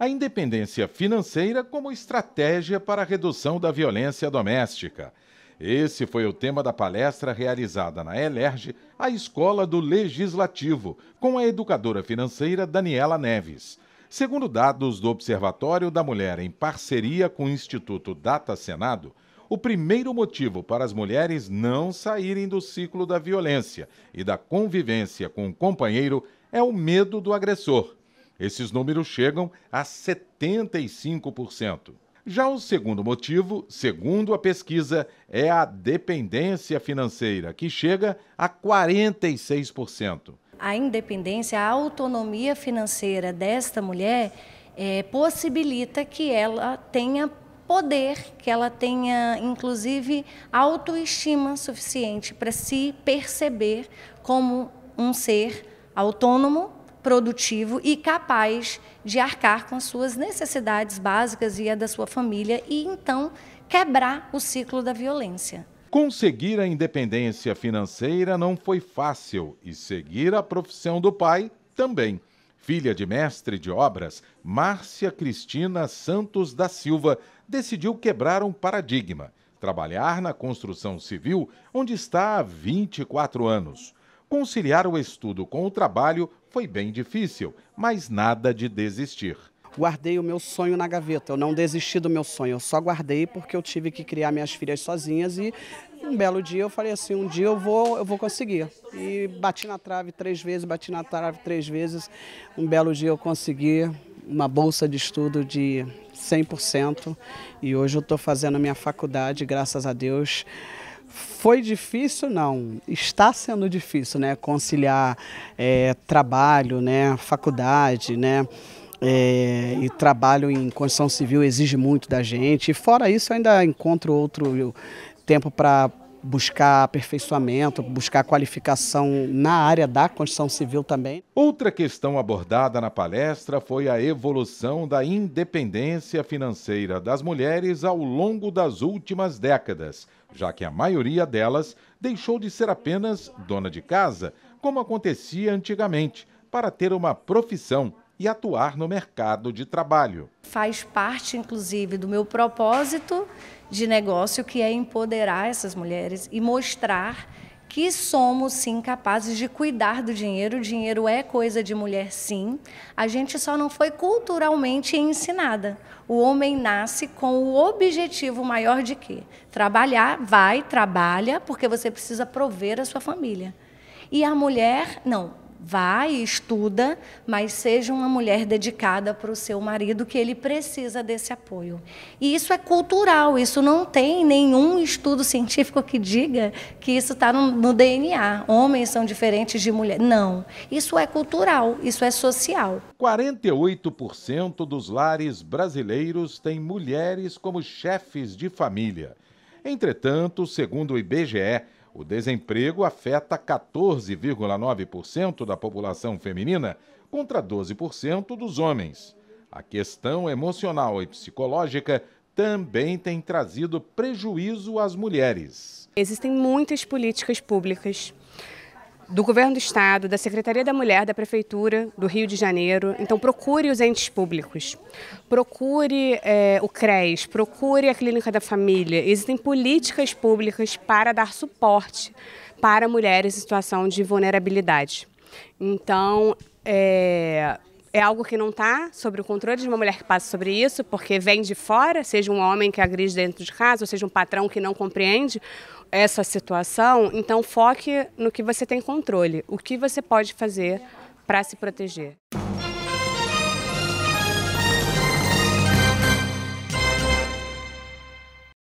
a independência financeira como estratégia para a redução da violência doméstica. Esse foi o tema da palestra realizada na Elerge, a Escola do Legislativo, com a educadora financeira Daniela Neves. Segundo dados do Observatório da Mulher em parceria com o Instituto Data Senado, o primeiro motivo para as mulheres não saírem do ciclo da violência e da convivência com o companheiro é o medo do agressor. Esses números chegam a 75%. Já o segundo motivo, segundo a pesquisa, é a dependência financeira, que chega a 46%. A independência, a autonomia financeira desta mulher é, possibilita que ela tenha poder, que ela tenha, inclusive, autoestima suficiente para se perceber como um ser autônomo produtivo e capaz de arcar com suas necessidades básicas e a da sua família e então quebrar o ciclo da violência. Conseguir a independência financeira não foi fácil e seguir a profissão do pai também. Filha de mestre de obras, Márcia Cristina Santos da Silva decidiu quebrar um paradigma, trabalhar na construção civil, onde está há 24 anos. Conciliar o estudo com o trabalho foi bem difícil, mas nada de desistir. Guardei o meu sonho na gaveta, eu não desisti do meu sonho, eu só guardei porque eu tive que criar minhas filhas sozinhas e um belo dia eu falei assim, um dia eu vou, eu vou conseguir. E bati na trave três vezes, bati na trave três vezes, um belo dia eu consegui uma bolsa de estudo de 100% e hoje eu estou fazendo a minha faculdade, graças a Deus. Foi difícil? Não. Está sendo difícil, né? Conciliar é, trabalho, né? Faculdade, né? É, e trabalho em construção civil exige muito da gente. E fora isso, eu ainda encontro outro tempo para buscar aperfeiçoamento, buscar qualificação na área da construção civil também. Outra questão abordada na palestra foi a evolução da independência financeira das mulheres ao longo das últimas décadas, já que a maioria delas deixou de ser apenas dona de casa, como acontecia antigamente, para ter uma profissão e atuar no mercado de trabalho. Faz parte, inclusive, do meu propósito de negócio, que é empoderar essas mulheres e mostrar que somos sim capazes de cuidar do dinheiro. O dinheiro é coisa de mulher, sim. A gente só não foi culturalmente ensinada. O homem nasce com o objetivo maior de quê? Trabalhar, vai, trabalha, porque você precisa prover a sua família. E a mulher, não, Vá e estuda, mas seja uma mulher dedicada para o seu marido, que ele precisa desse apoio. E isso é cultural, isso não tem nenhum estudo científico que diga que isso está no, no, DNA. Homens são diferentes de mulheres. Não. Isso é cultural, isso é social. 48% dos lares brasileiros têm mulheres como chefes de família. Entretanto, segundo o IBGE, o desemprego afeta 14,9% da população feminina contra 12% dos homens. A questão emocional e psicológica também tem trazido prejuízo às mulheres. Existem muitas políticas públicas do Governo do Estado, da Secretaria da Mulher, da Prefeitura do Rio de Janeiro. Então, procure os entes públicos, procure é, o CRES, procure a Clínica da Família. Existem políticas públicas para dar suporte para mulheres em situação de vulnerabilidade. Então, é, é algo que não está sobre o controle de uma mulher que passa sobre isso, porque vem de fora, seja um homem que agride dentro de casa, ou seja um patrão que não compreende essa situação. Então, foque no que você tem controle, o que você pode fazer para se proteger.